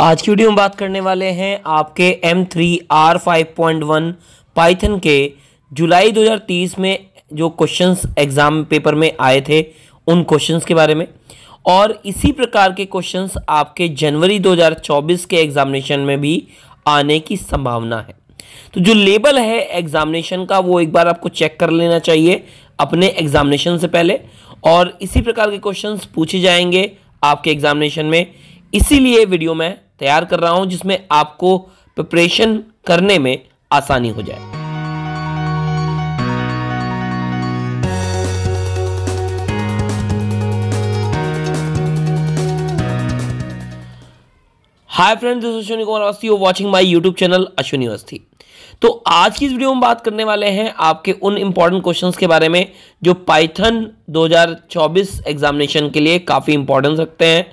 आज की वीडियो में बात करने वाले हैं आपके M three R five point one Python के जुलाई 2030 में जो क्वेश्चंस एग्ज़ाम पेपर में आए थे उन क्वेश्चंस के बारे में और इसी प्रकार के क्वेश्चंस आपके जनवरी 2024 के एग्ज़ामिनेशन में भी आने की संभावना है तो जो लेबल है एग्ज़ामिनेशन का वो एक बार आपको चेक कर लेना चाहिए अपने एग्ज़ामिनेशन से पहले और इसी प्रकार के क्वेश्चंस पूछे जाएंगे आपके एग्ज़ामिनेशन में इसीलिए वीडियो में तैयार कर रहा हूं जिसमें आपको प्रिपरेशन करने में आसानी हो जाए hi friends this Ashwini Kumar Awasthi watching my YouTube channel Ashwini Awasthi तो आज की इस वीडियो में बात करने वाले हैं आपके उन इंपॉर्टेंट क्वेश्चंस के बारे में जो पाइथन 2024 एग्जामिनेशन के लिए काफ़ी इंपॉर्टेंस रखते हैं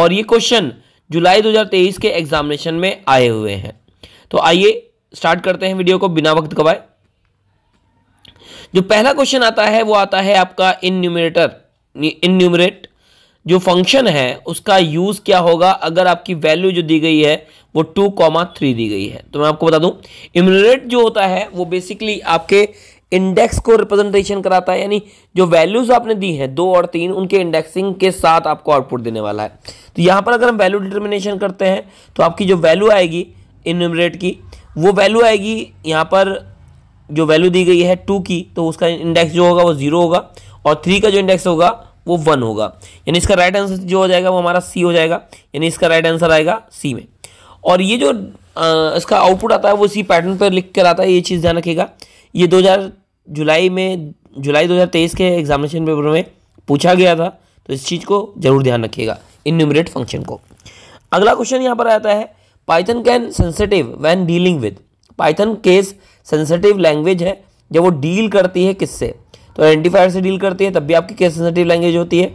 और ये क्वेश्चन जुलाई 2023 के एग्जामिनेशन में आए हुए हैं तो आइए स्टार्ट करते हैं वीडियो को बिना वक्त गवाए जो पहला क्वेश्चन आता है वो आता है आपका इन न्यूमिनेटर इन न्यूमरेट जो फंक्शन है उसका यूज़ क्या होगा अगर आपकी वैल्यू जो दी गई है वो टू कॉमा थ्री दी गई है तो मैं आपको बता दूं इम्यूनेट जो होता है वो बेसिकली आपके इंडेक्स को रिप्रेजेंटेशन कराता है यानी जो वैल्यूज आपने दी हैं दो और तीन उनके इंडेक्सिंग के साथ आपको आउटपुट देने वाला है तो यहाँ पर अगर हम वैल्यू डिटर्मिनेशन करते हैं तो आपकी जो वैल्यू आएगी इनोमरेट की वो वैल्यू आएगी यहाँ पर जो वैल्यू दी गई है टू की तो उसका इंडेक्स जो होगा वो जीरो होगा और थ्री का जो इंडेक्स होगा वो वन होगा यानी इसका राइट आंसर जो हो जाएगा वो हमारा सी हो जाएगा यानी इसका राइट आंसर आएगा सी में और ये जो आ, इसका आउटपुट आता है वो इसी पैटर्न पर लिख कर आता है ये चीज़ ध्यान रखिएगा ये 2000 जुलाई में जुलाई 2023 के एग्जामिनेशन पेपर में पूछा गया था तो इस चीज़ को जरूर ध्यान रखिएगा इन्यूमरेट फंक्शन को अगला क्वेश्चन यहाँ पर आता है Python case sensitive when dealing with Python case sensitive language है जब वो डील करती है किससे तो आइडेंटिफायर से डील करती है तब भी आपकी केस सेंसिटिव लैंग्वेज होती है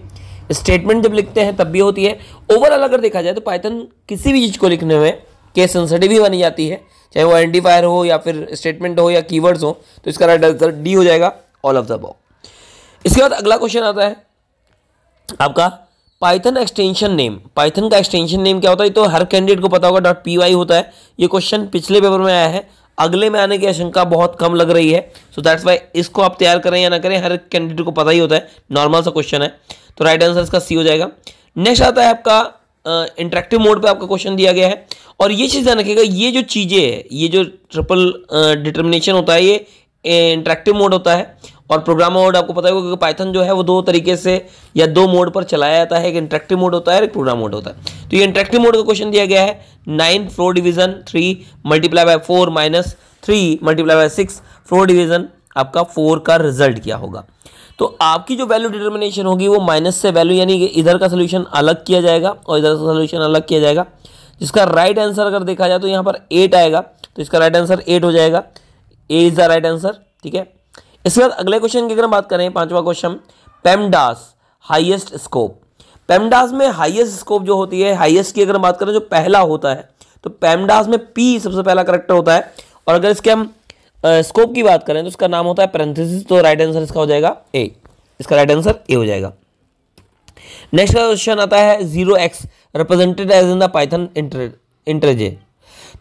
स्टेटमेंट जब लिखते हैं तब भी होती है ओवरऑल अगर देखा जाए तो पाइथन किसी भी चीज़ को लिखने में केस सेंसिटिव ही बनी जाती है चाहे वो आइडेंटिफायर हो या फिर स्टेटमेंट हो या कीवर्ड्स हो तो इसका राइट आंसर डी हो जाएगा ऑल ऑफ द बॉ इसके बाद अगला क्वेश्चन आता है आपका पाइथन एक्सटेंशन नेम पाइथन का एक्सटेंशन नेम क्या होता है तो हर कैंडिडेट को पता होगा डॉट पी वाई होता है ये क्वेश्चन पिछले पेपर में आया है अगले में आने की आशंका बहुत कम लग रही है सो दैट्स वाई इसको आप तैयार करें या ना करें हर कैंडिडेट को पता ही होता है नॉर्मल सा क्वेश्चन है तो राइट आंसर इसका सी हो जाएगा नेक्स्ट आता है आपका इंटरेक्टिव मोड पे आपका क्वेश्चन दिया गया है और ये चीज़ ध्यान रखिएगा ये जो चीज़ें है ये जो ट्रिपल डिटर्मिनेशन होता है ये इंटरेक्टिव मोड होता है और प्रोग्राम मोड आपको पता होगा क्योंकि पाइथन जो है वो दो तरीके से या दो मोड पर चलाया जाता है एक इंटरेक्टिव मोड होता है एक प्रोग्राम मोड होता है तो ये इंटरेक्टिव मोड का क्वेश्चन दिया गया है nine floor division three multiply by four minus three multiply by six floor division आपका फोर का रिजल्ट क्या होगा तो आपकी जो वैल्यू डिटर्मिनेशन होगी वो माइनस से वैल्यू यानी इधर का सोल्यूशन अलग किया जाएगा और इधर का सोल्यूशन अलग किया जाएगा जिसका राइट आंसर अगर देखा जाए तो यहाँ पर एट आएगा तो इसका राइट आंसर एट हो जाएगा A is the right answer ठीक है इसके बाद अगले क्वेश्चन की अगर हम बात करें पांचवा question PEMDAS highest scope PEMDAS में हाइएस्ट स्कोप जो होती है हाइएस्ट की अगर हम बात करें जो पहला होता है तो पेमडास में पी सबसे पहला करेक्टर होता है और अगर इसके हम स्कोप की बात करें तो इसका नाम होता है पेरेंथेसिस तो राइट आंसर इसका हो जाएगा ए इसका राइट आंसर ए हो जाएगा नेक्स्ट क्वेश्चन आता है zero x represented as in the Python inter integer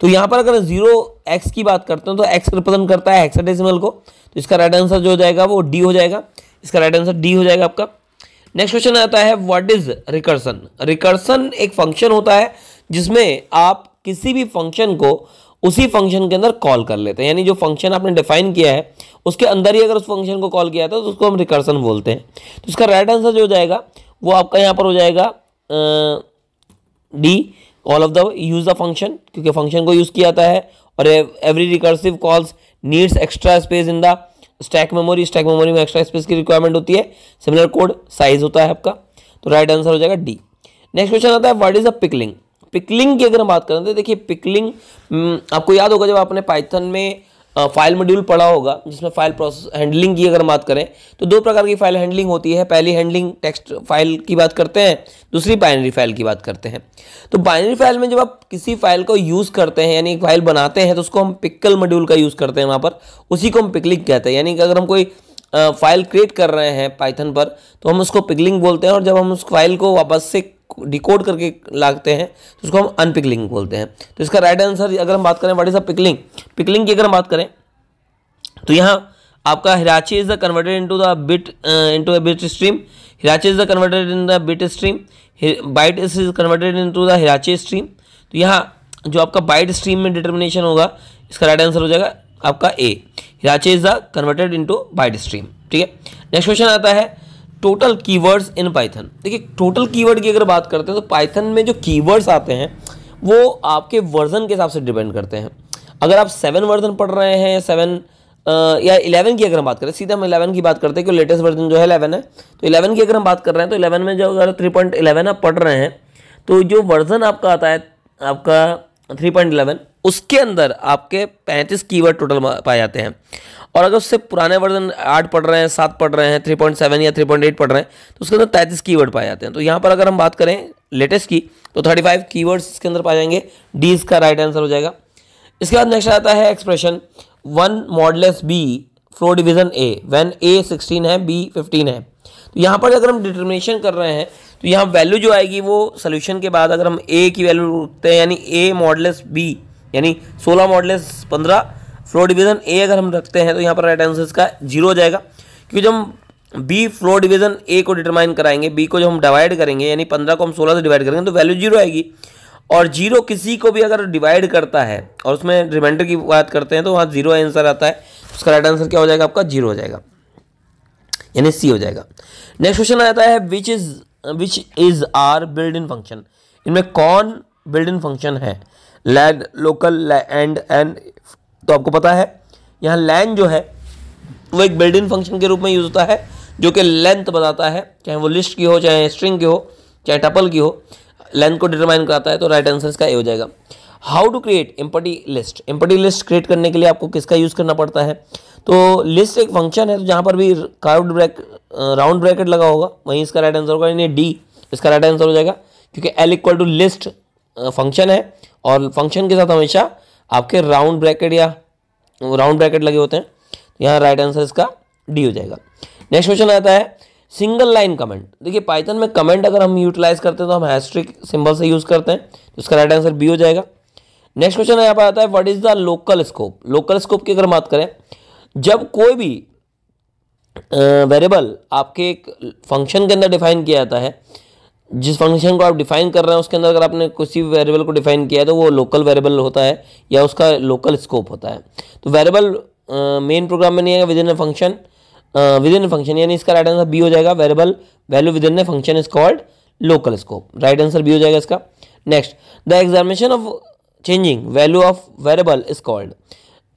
तो यहां पर अगर जीरो एक्स की बात करते हैं तो एक्स रिप्रेजेंट करता है हेक्साडेसिमल को तो इसका राइट आंसर जो हो जाएगा वो डी हो जाएगा इसका राइट आंसर डी हो जाएगा आपका नेक्स्ट क्वेश्चन आता है व्हाट इज रिकर्सन रिकर्सन एक फंक्शन होता है जिसमें आप किसी भी फंक्शन को उसी फंक्शन के अंदर कॉल कर लेते हैं यानी जो फंक्शन आपने डिफाइन किया है उसके अंदर ही अगर उस फंक्शन को कॉल किया था तो उसको हम रिकर्सन बोलते हैं तो इसका राइट आंसर जो हो जाएगा वो आपका यहाँ पर हो जाएगा D call of the use the function क्योंकि फंक्शन को यूज़ किया जाता है और every recursive calls needs extra space in the stack memory stack memory में एक्स्ट्रा स्पेस की रिक्वायरमेंट होती है सिमिलर कोड साइज होता है आपका तो राइट आंसर हो जाएगा डी नेक्स्ट क्वेश्चन आता है what is a pickling pickling की अगर हम बात करें तो देखिए पिकलिंग हम्म, आपको याद होगा जब आपने पाइथन में फाइल मॉड्यूल पढ़ा होगा जिसमें फाइल प्रोसेस हैंडलिंग की अगर बात करें तो दो प्रकार की फाइल हैंडलिंग होती है पहली हैंडलिंग टेक्स्ट फाइल की बात करते हैं दूसरी बाइनरी फाइल की बात करते हैं तो बाइनरी फाइल में जब आप किसी फाइल को यूज़ करते हैं यानी फाइल बनाते हैं तो उसको हम पिकल मॉड्यूल का यूज़ करते हैं वहाँ पर उसी को हम पिकलिंग कहते हैं यानी कि अगर हम कोई फाइल क्रिएट कर रहे हैं पाइथन पर तो हम उसको पिकलिंग बोलते हैं और जब हम उस फाइल को वापस से डिकोड करके लागते हैं तो उसको हम अनपिकलिंग बोलते हैं तो इसका राइट आंसर अगर हम बात करें what is a pickling pickling की अगर हम बात करें तो यहाँ आपका hierarchy is the converted into the bit into a bit stream hierarchy is the converted in the bit stream byte is converted into the hierarchy stream तो यहाँ जो आपका बाइट स्ट्रीम में डिटर्मिनेशन होगा इसका राइट आंसर हो जाएगा आपका A hierarchy is the converted into byte stream ठीक है नेक्स्ट क्वेश्चन आता है टोटल कीवर्ड्स इन पाइथन देखिए टोटल कीवर्ड की अगर बात करते हैं तो पाइथन में जो कीवर्ड्स आते हैं वो आपके वर्जन के हिसाब से डिपेंड करते हैं अगर आप सेवन वर्जन पढ़ रहे हैं सेवन या इलेवन की अगर हम बात करें सीधे हम इलेवन की बात करते हैं कि लेटेस्ट वर्जन जो है इलेवन है तो इलेवन की अगर हम बात कर रहे हैं तो इलेवन में जो अगर थ्री पॉइंट इलेवन आप पढ़ रहे हैं तो जो वर्जन आपका आता है आपका थ्री पॉइंट इलेवन उसके अंदर आपके पैंतीस कीवर्ड टोटल पाए जाते हैं और अगर उससे पुराने वर्जन आठ पढ़ रहे हैं सात पढ़ रहे हैं थ्री पॉइंट सेवन या थ्री पॉइंट एट पढ़ रहे हैं तो उसके अंदर तैंतीस की वर्ड पाए जाते हैं तो यहाँ पर अगर हम बात करें लेटेस्ट की तो थर्टी फाइव की वर्ड्स इसके अंदर पाए जाएंगे डी इसका राइट आंसर हो जाएगा इसके बाद नेक्स्ट आता है expression one modulus b floor division a when a sixteen है बी फिफ्टीन है तो यहाँ पर अगर हम डिटर्मिनेशन कर रहे हैं तो यहाँ वैल्यू जो आएगी वो सोल्यूशन के बाद अगर हम ए की वैल्यू रखते हैं यानी ए मॉडलेस बी यानी सोलह मॉडलेस पंद्रह फ्लोर डिवीजन ए अगर हम रखते हैं तो यहाँ पर राइट आंसर इसका जीरो हो जाएगा क्योंकि जब हम बी फ्लोर डिवीजन ए को डिटरमाइन कराएंगे बी को जब हम डिवाइड करेंगे यानी पंद्रह को हम सोलह से डिवाइड करेंगे तो वैल्यू जीरो आएगी और जीरो किसी को भी अगर डिवाइड करता है और उसमें रिमाइंडर की बात करते हैं तो वहाँ जीरो आंसर आता है उसका राइट आंसर क्या हो जाएगा आपका जीरो हो जाएगा यानी सी हो जाएगा नेक्स्ट क्वेश्चन आता है which is which is are build in function इनमें कौन बिल्ड इन फंक्शन है लैड लोकल एंड एंड तो आपको पता है यहाँ लैन जो है वो एक बिल्ड इन फंक्शन के रूप में यूज़ होता है जो कि लेंथ बताता है चाहे वो लिस्ट की हो चाहे स्ट्रिंग की हो चाहे टपल की हो लेंथ को डिटरमाइन कराता है तो राइट आंसर इसका ए हो जाएगा how to create empty list empty list create करने के लिए आपको किसका यूज़ करना पड़ता है तो लिस्ट एक फंक्शन है तो जहाँ पर भी कार्ड ब्रैक राउंड ब्रैकेट लगा होगा वहीं इसका राइट आंसर होगा यानी डी इसका राइट आंसर हो जाएगा क्योंकि L equal to list function है और फंक्शन के साथ हमेशा आपके राउंड ब्रैकेट या राउंड ब्रैकेट लगे होते हैं तो यहाँ राइट आंसर इसका डी हो जाएगा नेक्स्ट क्वेश्चन आता है सिंगल लाइन कमेंट देखिए पाइथन में कमेंट अगर हम यूटिलाइज करते हैं तो हम हैस्ट्रिक सिंबल से यूज़ करते हैं तो इसका राइट आंसर बी हो जाएगा नेक्स्ट क्वेश्चन यहाँ पर आता है what is the local scope local scope की अगर बात करें जब कोई भी वेरिएबल आपके एक फंक्शन के अंदर डिफाइन किया जाता है जिस फंक्शन को आप डिफाइन कर रहे हैं उसके अंदर अगर आपने किसी वेरिएबल को डिफाइन किया है तो वो लोकल वेरिएबल होता है या उसका लोकल स्कोप होता है तो वेरिएबल मेन प्रोग्राम में नहीं आएगा within a function within function यानी इसका राइट आंसर बी हो जाएगा variable value within a function is called local scope right answer B हो जाएगा इसका next the examination of changing value of variable is called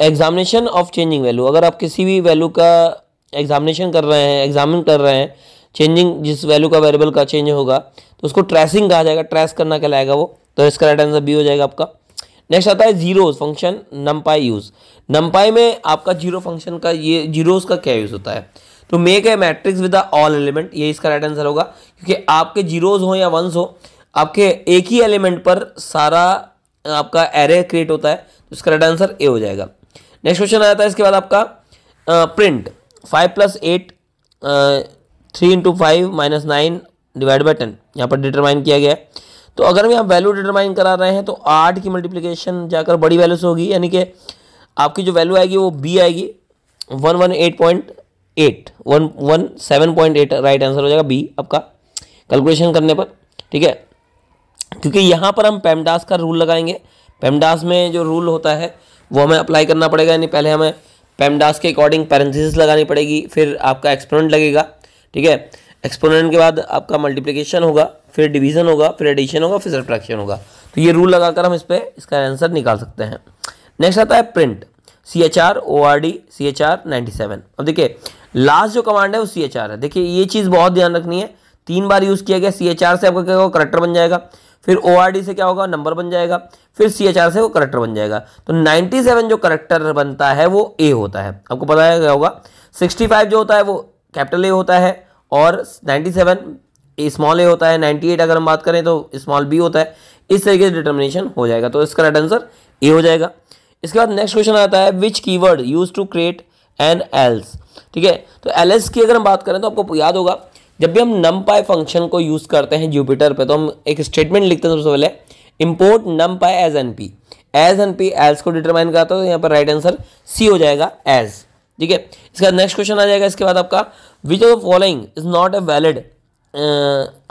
examination of changing value अगर आप किसी भी वैल्यू का एग्जामिनेशन कर रहे हैं एग्जामिन कर रहे हैं चेंजिंग जिस वैल्यू का वेरिएबल का चेंज होगा तो उसको ट्रेसिंग कहा जाएगा ट्रेस करना कहलाएगा वो तो इसका राइट आंसर बी हो जाएगा आपका नेक्स्ट आता है zeros function NumPy use NumPy में आपका जीरो फंक्शन का ये जीरोज का क्या यूज़ होता है तो make a matrix with all element ये इसका राइट आंसर होगा क्योंकि आपके जीरोज हो या वंस हो आपके एक ही एलिमेंट पर सारा आपका एरे क्रिएट होता है तो इसका राइट आंसर ए हो जाएगा नेक्स्ट क्वेश्चन जाता है इसके बाद आपका print five plus eight three into five minus nine divide by ten यहाँ पर डिटरमाइन किया गया है तो अगर भी आप वैल्यू डिटरमाइन करा रहे हैं तो आठ की मल्टीप्लीकेशन जाकर बड़ी वैल्यू से होगी यानी कि आपकी जो वैल्यू आएगी वो बी आएगी one one eight point eight one one seven point eight right answer हो जाएगा बी आपका कैलकुलेशन करने पर ठीक है क्योंकि यहाँ पर हम पेमडास का रूल लगाएंगे पेमडास में जो रूल होता है वो हमें अप्लाई करना पड़ेगा यानी पहले हमें पेमडास के अकॉर्डिंग पैरेंथिस लगानी पड़ेगी फिर आपका एक्सपेरिमेंट लगेगा ठीक है एक्सपोनेंट के बाद आपका मल्टीप्लिकेशन होगा फिर डिवीजन होगा फिर एडिशन होगा फिर सब्ट्रैक्शन होगा तो ये रूल लगाकर हम इस पर इसका आंसर निकाल सकते हैं नेक्स्ट आता है print C H R O R D C H R ninety seven अब देखिए लास्ट जो कमांड है वो सी एच आर है देखिए ये चीज़ बहुत ध्यान रखनी है तीन बार यूज़ किया गया सी एच आर से आपका क्या होगा करेक्टर बन जाएगा फिर ओ आर डी से क्या होगा नंबर बन जाएगा फिर सी एच आर से वो करेक्टर बन जाएगा तो नाइन्टी सेवन जो करेक्टर बनता है वो ए होता है आपको पता है क्या होगा सिक्सटी फाइव जो होता है वो कैपिटल ए होता है और 97 स्मॉल ए होता है 98 अगर हम बात करें तो स्मॉल बी होता है इस तरीके से डिटर्मिनेशन हो जाएगा तो इसका राइट आंसर ए हो जाएगा इसके बाद नेक्स्ट क्वेश्चन आता है which keyword use to create an else ठीक है तो एल एस की अगर हम बात करें तो आपको याद होगा जब भी हम नम फंक्शन को यूज़ करते हैं जुपिटर पर तो हम एक स्टेटमेंट लिखते हैं सबसे पहले import num as N P as N P else को डिटरमाइन करता है तो यहाँ पर राइट आंसर सी हो जाएगा एज़ ठीक है इसका नेक्स्ट क्वेश्चन आ जाएगा इसके बाद आपका which of following is not a valid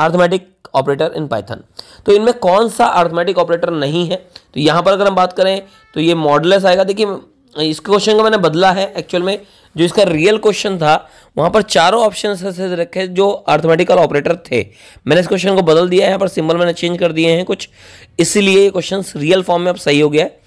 arithmetic operator in Python तो इनमें कौन सा आर्थमेटिक ऑपरेटर नहीं है तो यहाँ पर अगर हम बात करें तो ये मॉडलेस आएगा देखिए इस क्वेश्चन को मैंने बदला है एक्चुअल में जो इसका रियल क्वेश्चन था वहाँ पर चारों ऑप्शन ऐसे रखे जो आर्थमेटिकल ऑपरेटर थे मैंने इस क्वेश्चन को बदल दिया है यहाँ पर सिंबल मैंने चेंज कर दिए हैं कुछ इसीलिए ये क्वेश्चन रियल फॉर्म में अब सही हो गया है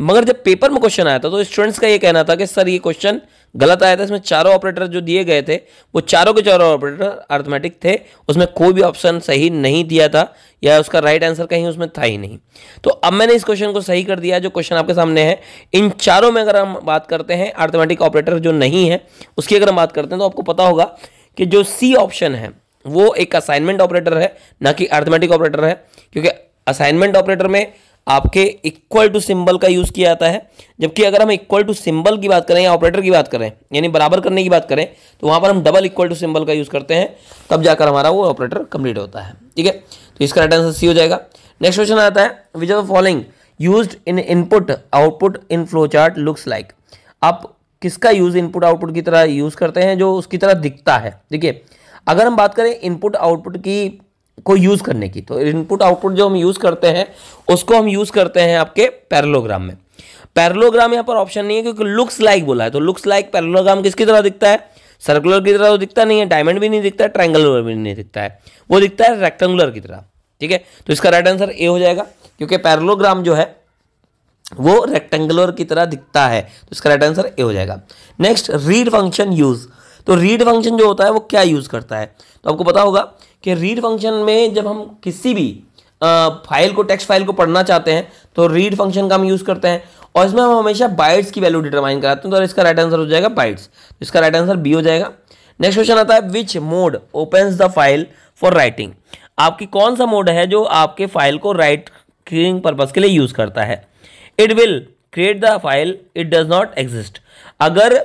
मगर जब पेपर में क्वेश्चन आया था तो स्टूडेंट्स का ये कहना था कि सर ये क्वेश्चन गलत आया था इसमें चारों ऑपरेटर जो दिए गए थे वो चारों के चारों ऑपरेटर अर्थमेटिक थे उसमें कोई भी ऑप्शन सही नहीं दिया था या उसका राइट आंसर कहीं उसमें था ही नहीं तो अब मैंने इस क्वेश्चन को सही कर दिया जो क्वेश्चन आपके सामने है इन चारों में अगर हम बात करते हैं आर्थमेटिक ऑपरेटर जो नहीं है उसकी अगर हम बात करते हैं तो आपको पता होगा कि जो सी ऑप्शन है वो एक असाइनमेंट ऑपरेटर है ना कि आर्थमेटिक ऑपरेटर है क्योंकि असाइनमेंट ऑपरेटर में आपके इक्वल टू सिंबल का यूज़ किया जाता है जबकि अगर हम इक्वल टू सिंबल की बात करें या ऑपरेटर की बात करें यानी बराबर करने की बात करें तो वहाँ पर हम डबल इक्वल टू सिंबल का यूज़ करते हैं तब जाकर हमारा वो ऑपरेटर कंप्लीट होता है ठीक है तो इसका राइट आंसर सी हो जाएगा नेक्स्ट क्वेश्चन आता है which of following use in input output in flow chart looks like आप किसका यूज़ इनपुट आउटपुट की तरह यूज़ करते हैं जो उसकी तरह दिखता है देखिए अगर हम बात करें इनपुट आउटपुट की को यूज़ करने की तो इनपुट आउटपुट जो हम यूज़ करते हैं उसको हम यूज़ करते हैं आपके पैरलोग्राम में पैरलोग्राम यहाँ पर ऑप्शन नहीं है क्योंकि लुक्स लाइक बोला है तो लुक्स लाइक पैरलोग्राम किसकी तरह दिखता है सर्कुलर की तरह तो दिखता नहीं है डायमंड भी नहीं दिखता है ट्रायंगल भी नहीं दिखता है वो दिखता है रेक्टेंगुलर की तरह ठीक है तो इसका राइट आंसर ए हो जाएगा क्योंकि पैरलोग्राम जो है वो रेक्टेंगुलर की तरह दिखता है तो इसका राइट आंसर ए हो जाएगा नेक्स्ट रीड फंक्शन यूज़ तो रीड फंक्शन जो होता है वो क्या यूज़ करता है तो आपको पता होगा कि रीड फंक्शन में जब हम किसी भी फाइल को टेक्स्ट फाइल को पढ़ना चाहते हैं तो रीड फंक्शन का हम यूज़ करते हैं और इसमें हम हमेशा बाइट्स की वैल्यू डिटरमाइन कराते हैं तो इसका राइट आंसर हो जाएगा बाइट्स तो इसका राइट आंसर बी हो जाएगा नेक्स्ट क्वेश्चन आता है which mode opens the file for writing आपकी कौन सा मोड है जो आपके फाइल को राइटिंग पर्पज़ के लिए यूज़ करता है it will create the file it does not exist अगर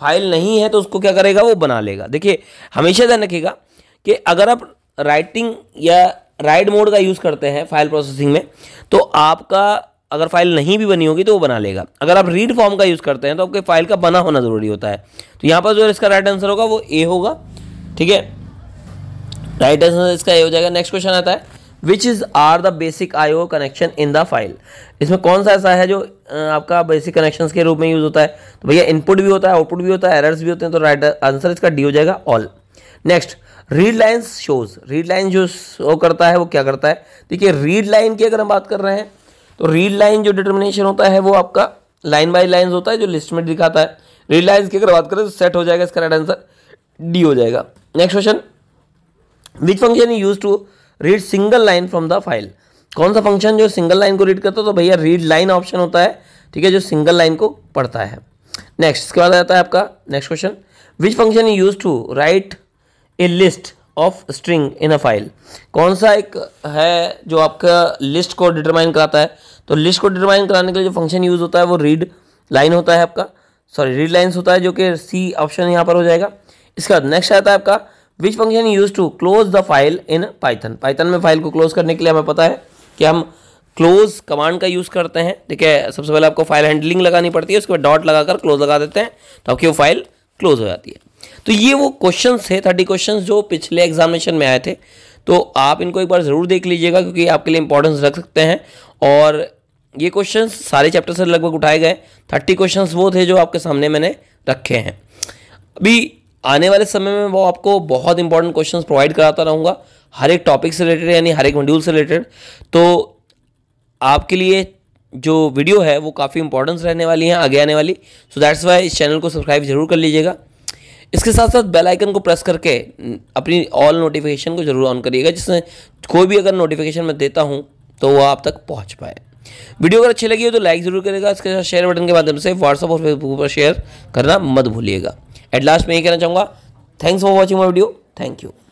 फाइल नहीं है तो उसको क्या करेगा वो बना लेगा देखिए हमेशा ध्यान रखिएगा कि अगर आप राइटिंग या राइट मोड का यूज़ करते हैं फाइल प्रोसेसिंग में तो आपका अगर फाइल नहीं भी बनी होगी तो वो बना लेगा अगर आप रीड फॉर्म का यूज़ करते हैं तो आपके फाइल का बना होना ज़रूरी होता है तो यहाँ पर जो इसका राइट आंसर होगा वो ए होगा ठीक है राइट आंसर इसका ए हो जाएगा नेक्स्ट क्वेश्चन आता है which is are the basic I O connection in the file इसमें कौन सा ऐसा है जो आपका बेसिक कनेक्शन के रूप में यूज़ होता है तो भैया इनपुट भी होता है आउटपुट भी होता है एरर्स भी होते हैं तो राइट आंसर इसका डी हो जाएगा all next read line shows read line जो शो करता है वो क्या करता है देखिए रीड लाइन की अगर हम बात कर रहे हैं तो रीड लाइन जो डिटर्मिनेशन होता है वो आपका लाइन बाई लाइन होता है जो लिस्ट में दिखाता है रीड लाइन्स की अगर बात करें तो सेट हो जाएगा इसका राइट आंसर डी हो जाएगा next question which function use to read single line from the file कौन सा फंक्शन जो सिंगल लाइन को रीड करता है तो भैया रीड लाइन ऑप्शन होता है ठीक है जो सिंगल लाइन को पढ़ता है नेक्स्ट इसके बाद आता है आपका next question which function use to write a list of string in a file कौन सा एक है जो आपका लिस्ट को डिटरमाइन कराता है तो लिस्ट को डिटरमाइन कराने के लिए जो फंक्शन यूज़ होता है वो रीड लाइन होता है आपका सॉरी रीड लाइन्स होता है जो कि सी ऑप्शन यहाँ पर हो जाएगा इसके बाद नेक्स्ट आता है आपका which function use to close the file in Python Python में फाइल को क्लोज करने के लिए हमें पता है कि हम क्लोज कमांड का यूज़ करते हैं ठीक है सबसे पहले आपको फाइल हैंडलिंग लगानी पड़ती है उसके बाद डॉट लगाकर क्लोज लगा देते हैं तो आपकी वो फाइल क्लोज हो जाती है तो ये वो क्वेश्चन थे थर्टी क्वेश्चन जो पिछले एग्जामिनेशन में आए थे तो आप इनको एक बार ज़रूर देख लीजिएगा क्योंकि आपके लिए इंपॉर्टेंस रख सकते हैं और ये क्वेश्चन सारे चैप्टर से लगभग उठाए गए थर्टी क्वेश्चन वो थे जो आपके सामने मैंने रखे हैं अभी आने वाले समय में वो आपको बहुत इंपॉर्टेंट क्वेश्चंस प्रोवाइड कराता रहूँगा हर एक टॉपिक से रिलेटेड यानी हर एक मॉड्यूल से रिलेटेड तो आपके लिए जो वीडियो है वो काफ़ी इंपॉर्टेंस रहने वाली है आगे आने वाली सो दैट्स वाई इस चैनल को सब्सक्राइब जरूर कर लीजिएगा इसके साथ साथ बेल आइकन को प्रेस करके अपनी ऑल नोटिफिकेशन को जरूर ऑन करिएगा जिससे कोई भी अगर नोटिफिकेशन मैं देता हूँ तो वह आप तक पहुँच पाए वीडियो अगर अच्छी लगी हो तो लाइक जरूर करेगा इसके साथ शेयर बटन के माध्यम से व्हाट्सअप और फेसबुक पर शेयर करना मत भूलिएगा एट लास्ट मैं ये कहना चाहूँगा thanks for watching my video thank you